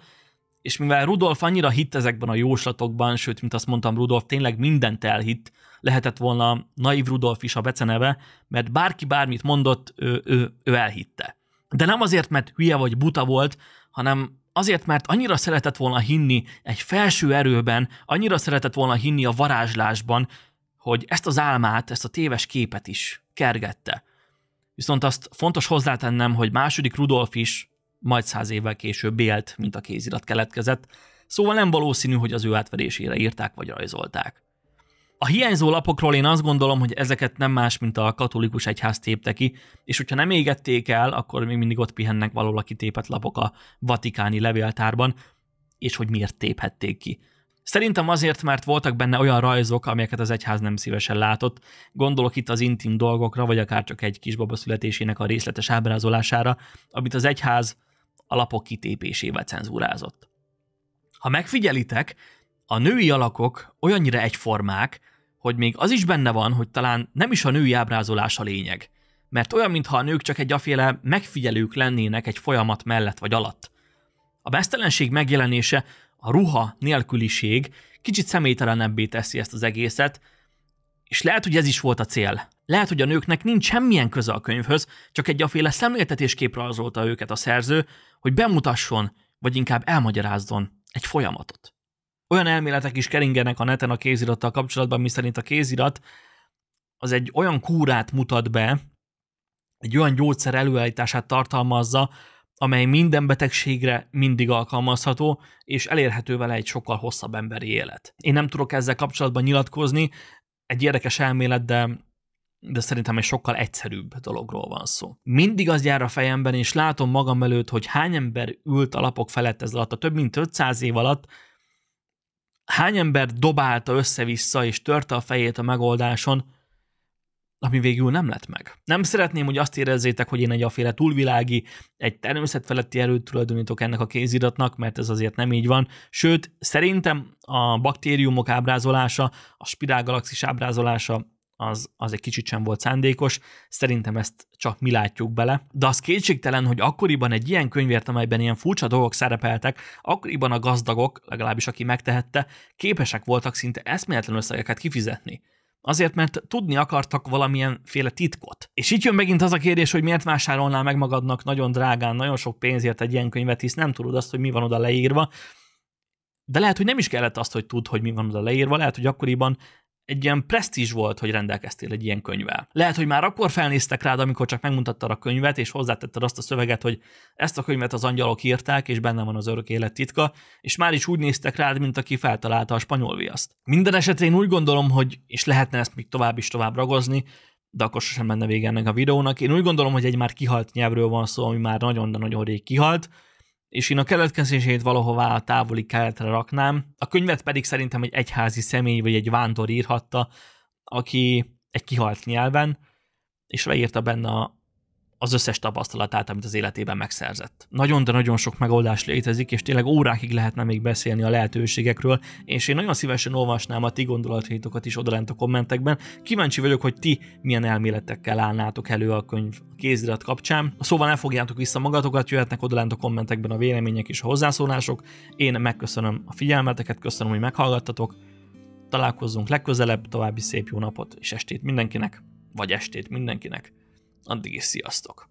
és mivel Rudolf annyira hitt ezekben a jóslatokban, sőt, mint azt mondtam, Rudolf tényleg mindent elhitt, lehetett volna naív Rudolf is a beceneve, mert bárki bármit mondott, ő, ő, ő elhitte. De nem azért, mert hülye vagy buta volt, hanem azért, mert annyira szeretett volna hinni egy felső erőben, annyira szeretett volna hinni a varázslásban, hogy ezt az álmát, ezt a téves képet is kergette. Viszont azt fontos hozzátennem, hogy második Rudolf is majd száz évvel később élt, mint a kézirat keletkezett, szóval nem valószínű, hogy az ő átverésére írták vagy rajzolták. A hiányzó lapokról én azt gondolom, hogy ezeket nem más, mint a katolikus egyház tépte ki, és hogyha nem égették el, akkor még mindig ott pihennek valahol a kitépett lapok a vatikáni levéltárban, és hogy miért téphették ki. Szerintem azért, mert voltak benne olyan rajzok, amelyeket az egyház nem szívesen látott. Gondolok itt az intim dolgokra, vagy akár csak egy kisbaba születésének a részletes ábrázolására, amit az egyház alapok kitépésével cenzúrázott. Ha megfigyelitek, a női alakok olyannyira egyformák, hogy még az is benne van, hogy talán nem is a női ábrázolás a lényeg. Mert olyan, mintha a nők csak egy aféle megfigyelők lennének egy folyamat mellett vagy alatt. A mesztelenség megjelenése, a ruha nélküliség kicsit személytelenebbé teszi ezt az egészet, és lehet, hogy ez is volt a cél. Lehet, hogy a nőknek nincs semmilyen köze a könyvhöz, csak egy aféle szemléltetéskép rajzolta őket a szerző, hogy bemutasson, vagy inkább elmagyarázzon egy folyamatot. Olyan elméletek is keringenek a neten a kézirattal kapcsolatban, miszerint a kézirat az egy olyan kúrát mutat be, egy olyan gyógyszer előállítását tartalmazza, amely minden betegségre mindig alkalmazható, és elérhető vele egy sokkal hosszabb emberi élet. Én nem tudok ezzel kapcsolatban nyilatkozni, egy érdekes elmélet, de, de szerintem egy sokkal egyszerűbb dologról van szó. Mindig az jár a fejemben, és látom magam előtt, hogy hány ember ült a lapok felett ez alatt, a több mint 500 év alatt, hány ember dobálta össze-vissza és törte a fejét a megoldáson, ami végül nem lett meg. Nem szeretném, hogy azt érezzétek, hogy én egy aféle túlvilági, egy természetfeletti erőt tulajdonítok ennek a kéziratnak, mert ez azért nem így van. Sőt, szerintem a baktériumok ábrázolása, a spirálgalaxis ábrázolása az, az egy kicsit sem volt szándékos, szerintem ezt csak mi látjuk bele. De az kétségtelen, hogy akkoriban egy ilyen könyvért, amelyben ilyen furcsa dolgok szerepeltek, akkoriban a gazdagok, legalábbis aki megtehette, képesek voltak szinte eszméletlen összegeket kifizetni. Azért, mert tudni akartak valamilyen féle titkot. És itt jön megint az a kérdés, hogy miért vásárolnál meg magadnak nagyon drágán, nagyon sok pénzért egy ilyen könyvet, hisz nem tudod azt, hogy mi van oda leírva. De lehet, hogy nem is kellett azt, hogy tudd, hogy mi van oda leírva, lehet, hogy akkoriban egy ilyen presztízs volt, hogy rendelkeztél egy ilyen könyvvel. Lehet, hogy már akkor felnéztek rád, amikor csak megmutattad a könyvet, és hozzátetted azt a szöveget, hogy ezt a könyvet az angyalok írták, és benne van az örök élet titka, és már is úgy néztek rád, mint aki feltalálta a spanyol viaszt. Minden esetre én úgy gondolom, hogy, és lehetne ezt még tovább is tovább ragozni, de akkor sosem menne vége ennek a videónak. Én úgy gondolom, hogy egy már kihalt nyelvről van szó, ami már nagyon, nagyon rég kihalt, és én a keletkezését valahová a távoli keletre raknám. A könyvet pedig szerintem egy egyházi személy vagy egy vándor írhatta, aki egy kihalt nyelven, és leírta benne az összes tapasztalatát, amit az életében megszerzett. Nagyon, de nagyon sok megoldás létezik, és tényleg órákig lehetne még beszélni a lehetőségekről, és én nagyon szívesen olvasnám a ti gondolataitokat is odalent a kommentekben. Kíváncsi vagyok, hogy ti milyen elméletekkel állnátok elő a könyv kézirat kapcsán. Szóval ne fogjátok vissza magatokat, jöhetnek odalent a kommentekben a vélemények és a hozzászólások. Én megköszönöm a figyelmeteket, köszönöm, hogy meghallgattatok. Találkozzunk legközelebb, további szép jó napot és estét mindenkinek, vagy estét mindenkinek. Addig is sziasztok!